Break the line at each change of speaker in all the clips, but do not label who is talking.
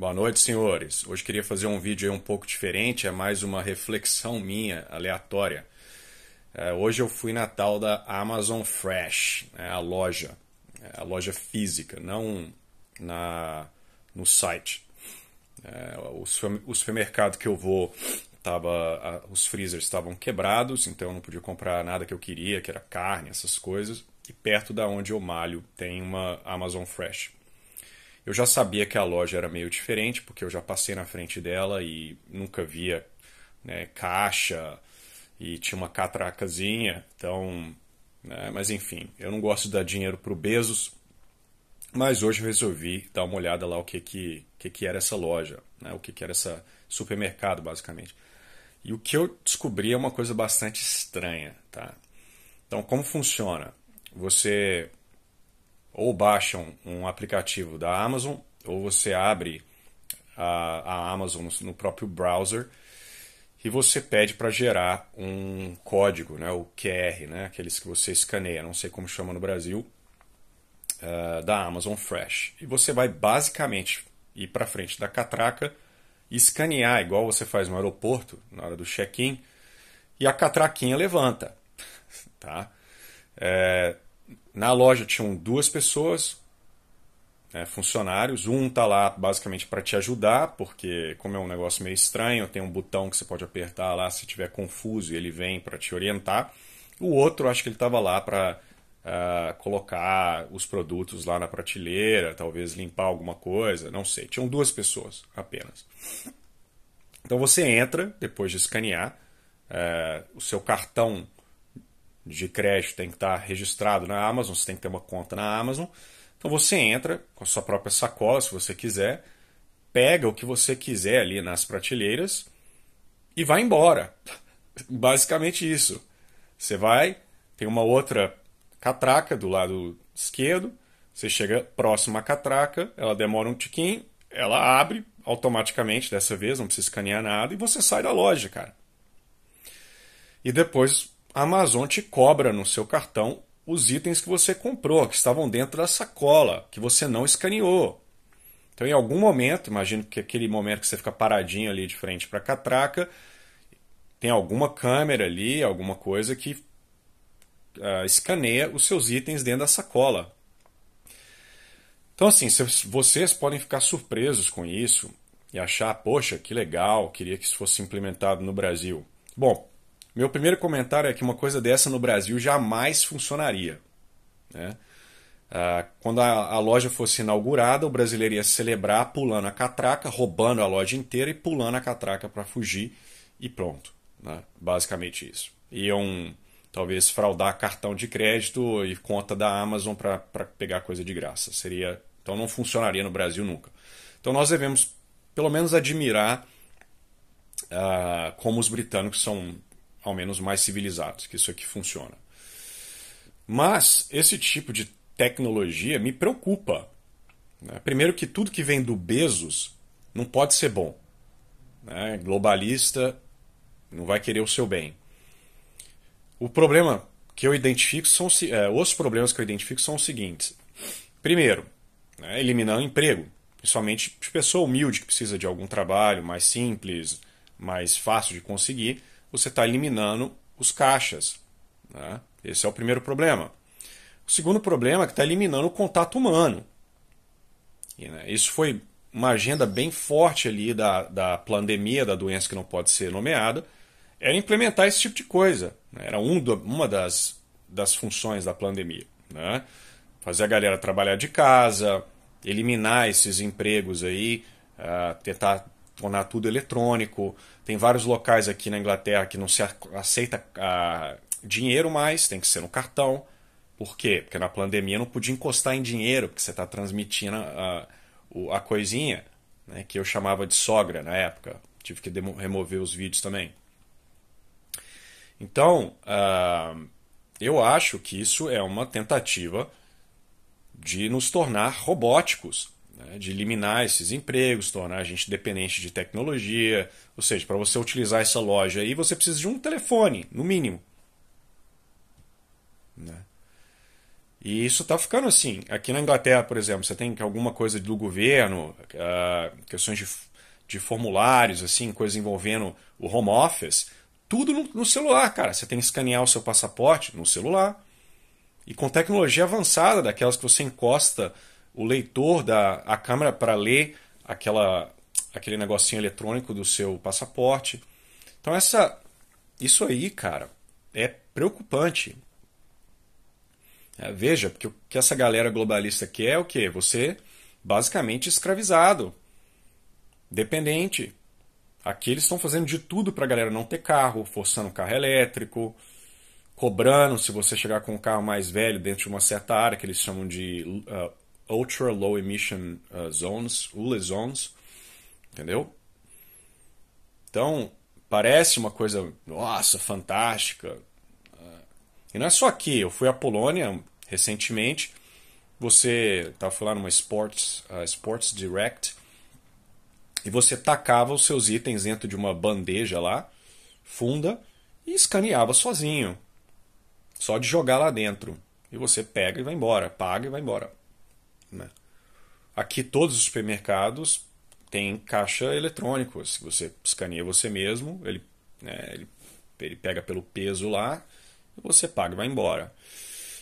Boa noite, senhores. Hoje queria fazer um vídeo um pouco diferente, é mais uma reflexão minha, aleatória. É, hoje eu fui na tal da Amazon Fresh, né, a loja, é, a loja física, não na no site. É, o, o supermercado que eu vou tava, os freezers estavam quebrados, então eu não podia comprar nada que eu queria, que era carne, essas coisas. E perto da onde eu malho tem uma Amazon Fresh. Eu já sabia que a loja era meio diferente, porque eu já passei na frente dela e nunca via né, caixa e tinha uma catracazinha. Então, né, mas enfim, eu não gosto de dar dinheiro para o Bezos, mas hoje eu resolvi dar uma olhada lá o que, que, que, que era essa loja, né, o que, que era esse supermercado, basicamente. E o que eu descobri é uma coisa bastante estranha, tá? Então, como funciona? Você ou baixam um aplicativo da Amazon, ou você abre a, a Amazon no, no próprio browser e você pede para gerar um código, né, o QR, né, aqueles que você escaneia, não sei como chama no Brasil, uh, da Amazon Fresh. E você vai basicamente ir para frente da catraca, escanear, igual você faz no aeroporto, na hora do check-in, e a catraquinha levanta. Tá? É, na loja tinham duas pessoas, né, funcionários. Um tá lá basicamente para te ajudar, porque como é um negócio meio estranho, tem um botão que você pode apertar lá se tiver confuso e ele vem para te orientar. O outro, acho que ele estava lá para uh, ah, colocar os produtos lá na prateleira, talvez limpar alguma coisa, não sei. Tinham duas pessoas apenas. Então você entra depois de escanear uh, o seu cartão de crédito tem que estar registrado na Amazon, você tem que ter uma conta na Amazon. Então você entra com a sua própria sacola, se você quiser, pega o que você quiser ali nas prateleiras e vai embora. Basicamente isso. Você vai, tem uma outra catraca do lado esquerdo, você chega próximo à catraca, ela demora um tiquinho, ela abre automaticamente dessa vez, não precisa escanear nada, e você sai da loja, cara. E depois Amazon te cobra no seu cartão os itens que você comprou, que estavam dentro da sacola, que você não escaneou. Então, em algum momento, imagino que aquele momento que você fica paradinho ali de frente para a catraca, tem alguma câmera ali, alguma coisa que uh, escaneia os seus itens dentro da sacola. Então, assim, vocês podem ficar surpresos com isso e achar, poxa, que legal, queria que isso fosse implementado no Brasil. Bom, meu primeiro comentário é que uma coisa dessa no Brasil jamais funcionaria. Né? Ah, quando a, a, loja fosse inaugurada, o brasileiro ia celebrar pulando a catraca, roubando a loja inteira e pulando a catraca para fugir e pronto. Né? Basicamente isso. Iam talvez fraudar cartão de crédito e conta da Amazon para pegar coisa de graça. Seria, então não funcionaria no Brasil nunca. Então nós devemos pelo menos admirar ah, como os britânicos são ao menos mais civilizados, que isso aqui é funciona. Mas esse tipo de tecnologia me preocupa. Né? Primeiro que tudo que vem do Bezos não pode ser bom. Né? Globalista não vai querer o seu bem. O problema que eu identifico são é, os problemas que eu identifico são os seguintes. Primeiro, né, eliminando emprego, principalmente de pessoa humilde que precisa de algum trabalho mais simples, mais fácil de conseguir, você está eliminando os caixas. Né? Esse é o primeiro problema. O segundo problema é que está eliminando o contato humano. E, né, isso foi uma agenda bem forte ali da, da pandemia, da doença que não pode ser nomeada, era implementar esse tipo de coisa. Né? Era um do, uma das, das funções da pandemia. Né? Fazer a galera trabalhar de casa, eliminar esses empregos aí, uh, tentar tornar tudo eletrônico. Tem vários locais aqui na Inglaterra que não se aceita ah, dinheiro mais, tem que ser no cartão. Por quê? Porque na pandemia não podia encostar em dinheiro, porque você está transmitindo a, ah, a, a coisinha, né, que eu chamava de sogra na época. Tive que remover os vídeos também. Então, uh, eu acho que isso é uma tentativa de nos tornar robóticos né, de eliminar esses empregos, tornar a gente dependente de tecnologia. Ou seja, para você utilizar essa loja aí, você precisa de um telefone, no mínimo. Né? E isso está ficando assim. Aqui na Inglaterra, por exemplo, você tem alguma coisa do governo, ah, questões de, de formulários, assim, coisas envolvendo o home office, tudo no, no, celular, cara. Você tem que escanear o seu passaporte no celular. E com tecnologia avançada, daquelas que você encosta o leitor da a câmera para ler aquela aquele negocinho eletrônico do seu passaporte. Então essa isso aí, cara, é preocupante. É, veja, porque o que essa galera globalista quer é o quê? Você basicamente escravizado, dependente. Aqui eles estão fazendo de tudo para a galera não ter carro, forçando carro elétrico, cobrando se você chegar com um carro mais velho dentro de uma certa área que eles chamam de uh, ultra low emission uh, zones, ULE zones, entendeu? Então, parece uma coisa, nossa, fantástica. Uh, e não é só aqui, eu fui à Polônia recentemente, você estava falando uma Sports, uh, Sports Direct, e você tacava os seus itens dentro de uma bandeja lá, funda, e escaneava sozinho, só de jogar lá dentro. E você pega e vai embora, paga e vai embora. Né? Aqui todos os supermercados têm caixa eletrônicos. Você escaneia você mesmo, ele, né, ele, ele pega pelo peso lá, você paga e vai embora.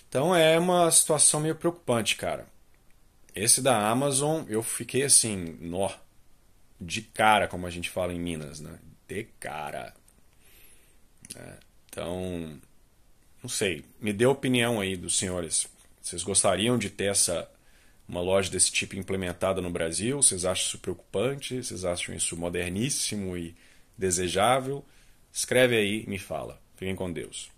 Então é uma situação meio preocupante, cara. Esse da Amazon, eu fiquei assim, nó. De cara, como a gente fala em Minas, né? De cara. É, então, não sei. Me dê a opinião aí dos senhores. Vocês gostariam de ter essa uma loja desse tipo implementada no Brasil? Vocês acham isso preocupante? Vocês acham isso moderníssimo e desejável? Escreve aí e me fala. Fiquem com Deus.